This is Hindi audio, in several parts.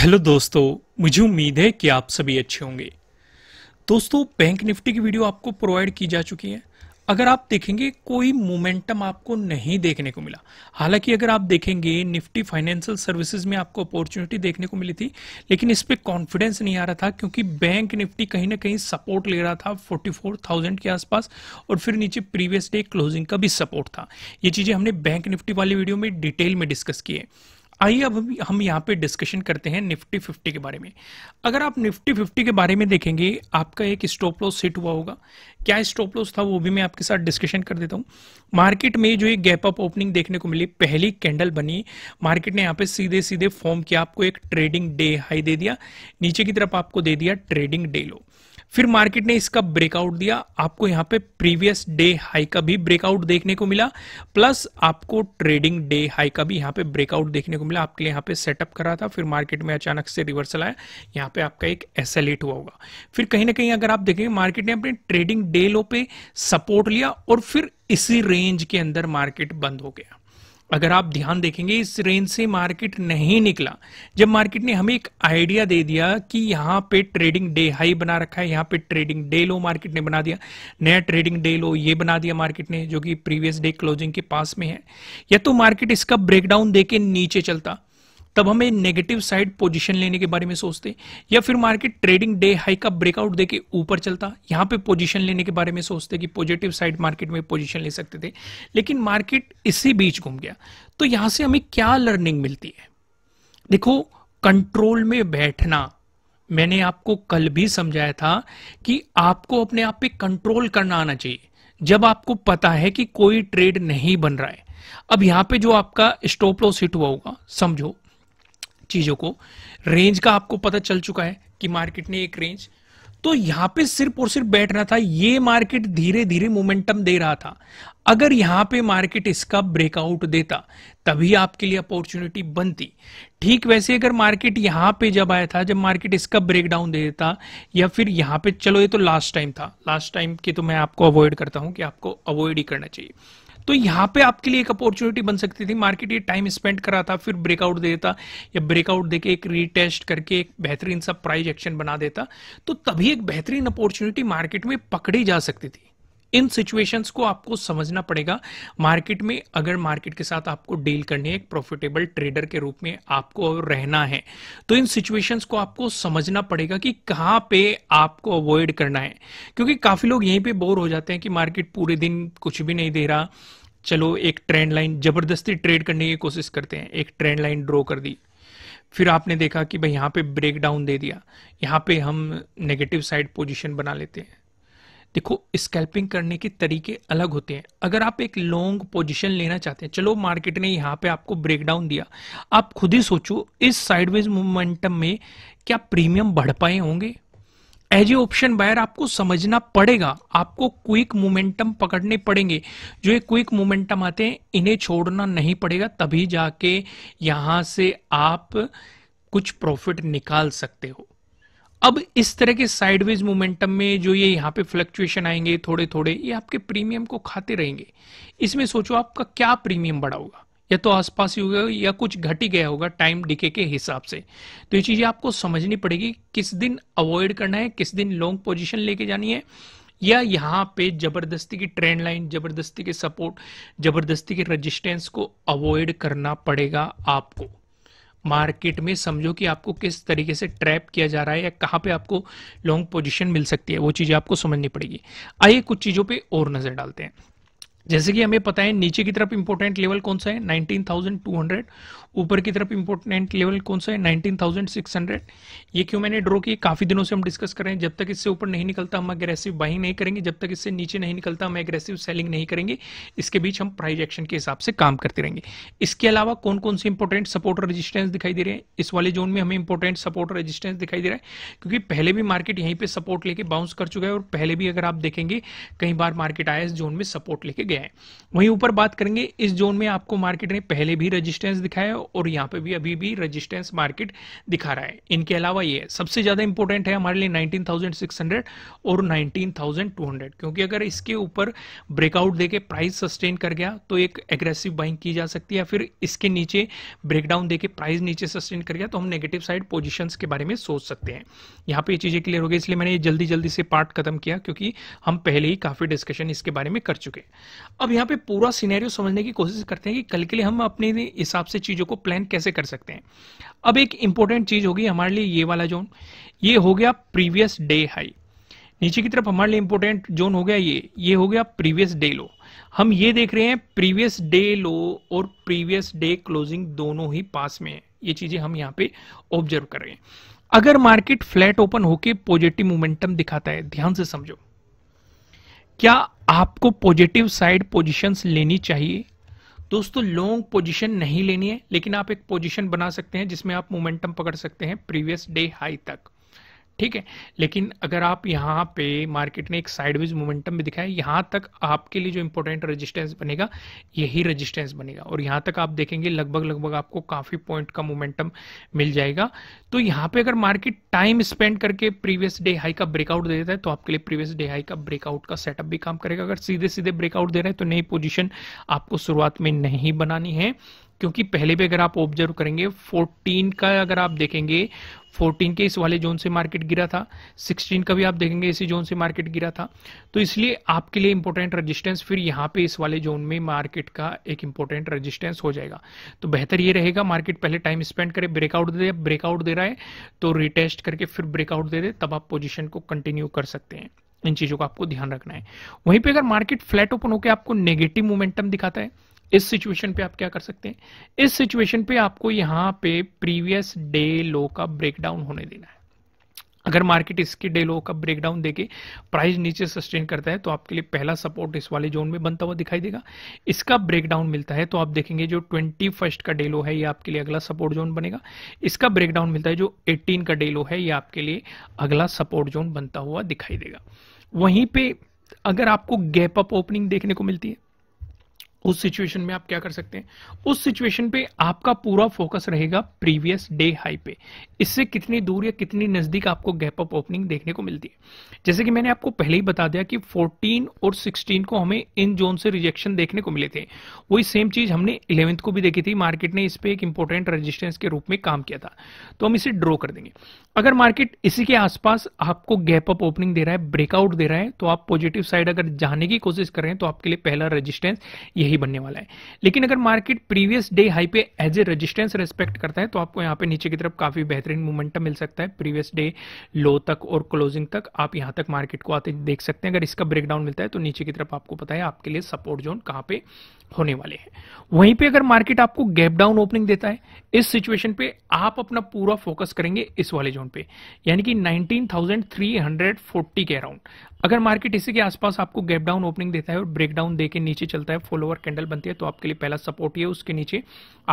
हेलो दोस्तों मुझे उम्मीद है कि आप सभी अच्छे होंगे दोस्तों बैंक निफ्टी की वीडियो आपको प्रोवाइड की जा चुकी है अगर आप देखेंगे कोई मोमेंटम आपको नहीं देखने को मिला हालांकि अगर आप देखेंगे निफ्टी फाइनेंशियल सर्विसेज में आपको अपॉर्चुनिटी देखने को मिली थी लेकिन इस पर कॉन्फिडेंस नहीं आ रहा था क्योंकि बैंक निफ्टी कहीं ना कहीं सपोर्ट ले रहा था 44,000 के आसपास और फिर नीचे प्रीवियस डे क्लोजिंग का भी सपोर्ट था ये चीज़ें हमने बैंक निफ्टी वाली वीडियो में डिटेल में डिस्कस की है आइए अब हम यहाँ पे डिस्कशन करते हैं निफ्टी फिफ्टी के बारे में अगर आप निफ्टी फिफ्टी के बारे में देखेंगे आपका एक स्टॉप लॉस सेट हुआ होगा क्या स्टॉप लॉस था वो भी मैं आपके साथ डिस्कशन कर देता हूँ मार्केट में जो एक गैप अप ओपनिंग देखने को मिली पहली कैंडल बनी मार्केट ने यहाँ पे सीधे सीधे फॉर्म किया आपको एक ट्रेडिंग डे हाई दे दिया नीचे की तरफ आपको दे दिया ट्रेडिंग डे लो फिर मार्केट ने इसका ब्रेकआउट दिया आपको यहां पे प्रीवियस डे हाई का भी ब्रेकआउट देखने को मिला प्लस आपको ट्रेडिंग डे हाई का भी यहां पे ब्रेकआउट देखने को मिला आपके लिए यहां पे सेटअप करा था फिर मार्केट में अचानक से रिवर्सल आया यहां पे आपका एक एस हुआ होगा फिर कहीं ना कहीं अगर आप देखेंगे मार्केट ने अपने ट्रेडिंग डे लो पे सपोर्ट लिया और फिर इसी रेंज के अंदर मार्केट बंद हो गया अगर आप ध्यान देखेंगे इस रेंज से मार्केट नहीं निकला जब मार्केट ने हमें एक आइडिया दे दिया कि यहाँ पे ट्रेडिंग डे हाई बना रखा है यहाँ पे ट्रेडिंग डे लो मार्केट ने बना दिया नया ट्रेडिंग डे लो ये बना दिया मार्केट ने जो कि प्रीवियस डे क्लोजिंग के पास में है या तो मार्केट इसका ब्रेकडाउन दे के नीचे चलता तब हमें नेगेटिव साइड पोजीशन लेने के बारे में सोचते या फिर मार्केट ट्रेडिंग डे हाई का ब्रेकआउट देके ऊपर चलता यहाँ पे पोजीशन लेने के बारे में सोचते कि पॉजिटिव साइड मार्केट में पोजीशन ले सकते थे लेकिन मार्केट इसी बीच घूम गया तो यहाँ से हमें क्या लर्निंग मिलती है देखो कंट्रोल में बैठना मैंने आपको कल भी समझाया था कि आपको अपने आप पे कंट्रोल करना आना चाहिए जब आपको पता है कि कोई ट्रेड नहीं बन रहा है अब यहां पे जो आपका स्टॉप लॉस हिट हुआ होगा समझो चीज़ों को रेंज का आपको पता चल चुका है कि मार्केट ने एक रेंज तो यहां पे सिर्फ और सिर्फ बैठना था ये मार्केट धीरे धीरे मोमेंटम दे रहा था अगर यहां पे मार्केट इसका ब्रेकआउट देता तभी आपके लिए अपॉर्चुनिटी बनती ठीक वैसे अगर मार्केट यहां पे जब आया था जब मार्केट इसका ब्रेकडाउन दे देता या फिर यहां पे चलो ये तो लास्ट टाइम था लास्ट टाइम के तो मैं आपको अवॉइड करता हूं कि आपको अवॉइड ही करना चाहिए तो यहाँ पे आपके लिए एक अपॉर्चुनिटी बन सकती थी मार्केट ये टाइम स्पेंड करा था फिर ब्रेकआउट दे देता या ब्रेकआउट देके एक रीटेस्ट करके एक बेहतरीन सा प्राइस एक्शन बना देता तो तभी एक बेहतरीन अपॉर्चुनिटी मार्केट में पकड़ी जा सकती थी इन सिचुएशंस को आपको समझना पड़ेगा मार्केट में अगर मार्केट के साथ आपको डील करनी है एक प्रॉफिटेबल ट्रेडर के रूप में आपको रहना है तो इन सिचुएशंस को आपको समझना पड़ेगा कि कहां पे आपको अवॉइड करना है क्योंकि काफी लोग यहीं पे बोर हो जाते हैं कि मार्केट पूरे दिन कुछ भी नहीं दे रहा चलो एक ट्रेंड लाइन जबरदस्ती ट्रेड करने की कोशिश करते हैं एक ट्रेंड लाइन ड्रॉ कर दी फिर आपने देखा कि भाई यहां पे ब्रेक डाउन दे दिया यहां पे हम नेगेटिव साइड पोजीशन बना लेते हैं देखो स्कैल्पिंग करने के तरीके अलग होते हैं अगर आप एक लॉन्ग पोजीशन लेना चाहते हैं चलो मार्केट ने यहाँ पे आपको ब्रेकडाउन दिया आप खुद ही सोचो इस साइडवेज मोमेंटम में क्या प्रीमियम बढ़ पाए होंगे एज ए ऑप्शन बायर आपको समझना पड़ेगा आपको क्विक मोमेंटम पकड़ने पड़ेंगे जो ये क्विक मोमेंटम आते हैं इन्हें छोड़ना नहीं पड़ेगा तभी जाके यहां से आप कुछ प्रॉफिट निकाल सकते हो अब इस तरह के साइडवेज मोमेंटम में जो ये यहाँ पे फ्लक्चुएशन आएंगे थोड़े थोड़े ये आपके प्रीमियम को खाते रहेंगे इसमें सोचो आपका क्या प्रीमियम बढ़ा होगा या तो आसपास ही होगा या कुछ घट ही गया होगा टाइम डिके के हिसाब से तो ये चीजें आपको समझनी पड़ेगी किस दिन अवॉइड करना है किस दिन लॉन्ग पोजिशन लेके जानी है या यहाँ पे जबरदस्ती की ट्रेंड लाइन जबरदस्ती के सपोर्ट जबरदस्ती के रेजिस्टेंस को अवॉइड करना पड़ेगा आपको मार्केट में समझो कि आपको किस तरीके से ट्रैप किया जा रहा है या कहाँ पे आपको लॉन्ग पोजीशन मिल सकती है वो चीज़ें आपको समझनी पड़ेगी आइए कुछ चीज़ों पे और नज़र डालते हैं जैसे कि हमें पता है नीचे की तरफ इंपोर्टेंट लेवल कौन सा है 19,200 ऊपर की तरफ इंपोर्टेंट लेवल कौन सा है 19,600 ये क्यों मैंने ड्रॉ किए काफी दिनों से हम डिस्कस कर रहे हैं जब तक इससे ऊपर नहीं निकलता हम अग्रेसिव बाइंग नहीं करेंगे जब तक इससे नीचे नहीं निकलता हम अग्रेसिव सेलिंग नहीं करेंगे इसके बीच हम प्राइज एक्शन के हिसाब से काम करते रहेंगे इसके अलावा कौन कौन से इंपोर्टेंट सपोर्ट और रजिस्टेंस दिखाई दे रहे हैं इस वाले जोन में हमें इंपोर्टेंट सपोर्ट और रजिस्टेंस दिखाई दे रहा है क्योंकि पहले भी मार्केट यहीं पर सपोर्ट लेके बाउंस कर चुका है और पहले भी अगर आप देखेंगे कई बार मार्केट आया इस जोन में सपोर्ट लेके गया है वहीं ऊपर बात करेंगे इस जोन में आपको मार्केट ने पहले भी रजिस्टेंस दिखाया और यहाँ पे भी अभी भी रेजिस्टेंस मार्केट दिखा रहा है इनके अलावा ये सबसे ज़्यादा इंपॉर्टेंट है हमारे लिए 19,600 और 19,200 क्योंकि अगर इसके ऊपर ब्रेकआउट देके प्राइस सस्टेन कर गया तो एक एग्रेसिव बाइंग की जा सकती है या फिर इसके नीचे ब्रेकडाउन देके प्राइस नीचे सस्टेन कर गया तो हम नेगेटिव साइड पोजिशन के बारे में सोच सकते हैं यहाँ पे ये चीज़ें क्लियर हो गई इसलिए मैंने ये जल्दी जल्दी से पार्ट खत्म किया क्योंकि हम पहले ही काफ़ी डिस्कशन इसके बारे में कर चुके अब यहाँ पे पूरा सीनेरियो समझने की कोशिश करते हैं कि कल के लिए हम अपने हिसाब से चीज़ों को को प्लान कैसे कर सकते हैं अब एक इंपॉर्टेंट चीज होगी हमारे लिए ये वाला जोन ये हो गया प्रीवियस डे हाई नीचे की तरफ हमारे लिए इंपॉर्टेंट जोन हो गया ये ये हो गया प्रीवियस डे लो हम ये देख रहे हैं प्रीवियस डे लो और प्रीवियस डे क्लोजिंग दोनों ही पास में है ये चीजें हम यहाँ पे ऑब्जर्व कर रहे हैं अगर मार्केट फ्लैट ओपन होके पॉजिटिव मोमेंटम दिखाता है ध्यान से समझो क्या आपको पॉजिटिव साइड पोजिशन लेनी चाहिए दोस्तों लॉन्ग पोजीशन नहीं लेनी है लेकिन आप एक पोजीशन बना सकते हैं जिसमें आप मोमेंटम पकड़ सकते हैं प्रीवियस डे हाई तक ठीक है लेकिन अगर आप यहाँ पे मार्केट ने एक साइडवेज मोमेंटम भी दिखाया यहाँ तक आपके लिए जो इंपॉर्टेंट रेजिस्टेंस बनेगा यही रेजिस्टेंस बनेगा और यहाँ तक आप देखेंगे लगभग लगभग आपको काफ़ी पॉइंट का मोमेंटम मिल जाएगा तो यहाँ पे अगर मार्केट टाइम स्पेंड करके प्रीवियस डे हाई का ब्रेकआउट दे देता है तो आपके लिए प्रीवियस डे हाई का ब्रेकआउट का सेटअप भी काम करेगा अगर सीधे सीधे ब्रेकआउट दे रहे हैं तो नई पोजिशन आपको शुरुआत में नहीं बनानी है क्योंकि पहले भी अगर आप ऑब्जर्व करेंगे 14 का अगर आप देखेंगे 14 के इस वाले जोन से मार्केट गिरा था 16 का भी आप देखेंगे इसी जोन से मार्केट गिरा था तो इसलिए आपके लिए इंपॉर्टेंट रेजिस्टेंस फिर यहाँ पे इस वाले जोन में मार्केट का एक इंपॉर्टेंट रेजिस्टेंस हो जाएगा तो बेहतर ये रहेगा मार्केट पहले टाइम स्पेंड करे ब्रेकआउट दे ब्रेकआउट दे रहा है तो रिटेस्ट करके फिर ब्रेकआउट दे दे तब आप पोजिशन को कंटिन्यू कर सकते हैं इन चीजों का आपको ध्यान रखना है वहीं पर अगर मार्केट फ्लैट ओपन होकर आपको नेगेटिव मोमेंटम दिखाता है इस सिचुएशन पे आप क्या कर सकते हैं इस सिचुएशन पे आपको यहाँ पे प्रीवियस डे लो का ब्रेकडाउन होने देना है अगर मार्केट इसके डे लो का ब्रेकडाउन देके प्राइस नीचे सस्टेन करता है तो आपके लिए पहला सपोर्ट इस वाले जोन में बनता हुआ दिखाई देगा इसका ब्रेकडाउन मिलता है तो आप देखेंगे जो ट्वेंटी फर्स्ट का डे लो है ये आपके लिए अगला सपोर्ट जोन बनेगा इसका ब्रेकडाउन मिलता है जो एटीन का डे लो है ये आपके लिए अगला सपोर्ट जोन बनता हुआ दिखाई देगा वहीं पर अगर आपको गैप अप ओपनिंग देखने को मिलती है उस सिचुएशन में आप क्या कर सकते हैं उस सिचुएशन पे आपका पूरा फोकस रहेगा प्रीवियस डे हाई पे इससे कितनी दूर या कितनी नजदीक आपको गैप अप ओपनिंग देखने को मिलती है जैसे कि मैंने आपको पहले ही बता दिया कि 14 और 16 को हमें इन जोन से रिजेक्शन देखने को मिले थे वही सेम चीज हमने इलेवंथ को भी देखी थी मार्केट ने इस पर एक इंपॉर्टेंट रजिस्टेंस के रूप में काम किया था तो हम इसे ड्रॉ कर देंगे अगर मार्केट इसी के आसपास आपको गैप अप ओपनिंग दे रहा है ब्रेकआउट दे रहा है तो आप पॉजिटिव साइड अगर जाने की कोशिश कर रहे हैं तो आपके लिए पहला रेजिस्टेंस यही बनने वाला है लेकिन अगर मार्केट प्रीवियस डे हाई पे एज ए रेजिस्टेंस रेस्पेक्ट करता है तो आपको यहाँ पे नीचे की तरफ काफी बेहतरीन मोमेंटम मिल सकता है प्रीवियस डे लो तक और क्लोजिंग तक आप यहाँ तक मार्केट को आते देख सकते हैं अगर इसका ब्रेकडाउन मिलता है तो नीचे की तरफ आपको पता है आपके लिए सपोर्ट जोन कहाँ पे होने वाले हैं वहीं पे अगर मार्केट आपको गैप डाउन ओपनिंग देता है इस सिचुएशन पे आप अपना पूरा फोकस करेंगे इस वाले जोन अराउंड पे यानी कि 19,340 के अराउंड अगर मार्केट इसी के आसपास आपको गैप डाउन ओपनिंग देता है और ब्रेक डाउन दे के नीचे चलता है फॉलोवर कैंडल बनती है तो आपके लिए पहला सपोर्ट ये उसके नीचे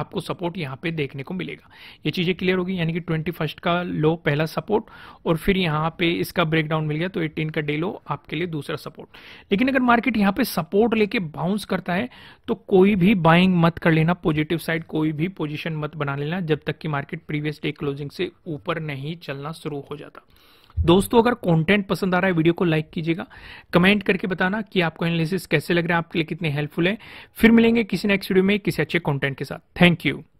आपको सपोर्ट यहाँ पे देखने को मिलेगा ये चीज़ें क्लियर होगी यानी कि ट्वेंटी का लो पहला सपोर्ट और फिर यहाँ पे इसका ब्रेक डाउन मिल गया तो एटीन का डे लो आपके लिए दूसरा सपोर्ट लेकिन अगर मार्केट यहाँ पे सपोर्ट लेके बाउंस करता है तो कोई भी बाइंग मत कर लेना पॉजिटिव साइड कोई भी पोजिशन मत बना लेना जब तक कि मार्केट प्रीवियस डे क्लोजिंग से ऊपर नहीं चलना शुरू हो जाता दोस्तों अगर कंटेंट पसंद आ रहा है वीडियो को लाइक कीजिएगा कमेंट करके बताना कि आपको एनालिसिस कैसे लग रहा है आपके लिए कितने हेल्पफुल है फिर मिलेंगे किसी नेक्स्ट वीडियो में किसी अच्छे कॉन्टेंट के साथ थैंक यू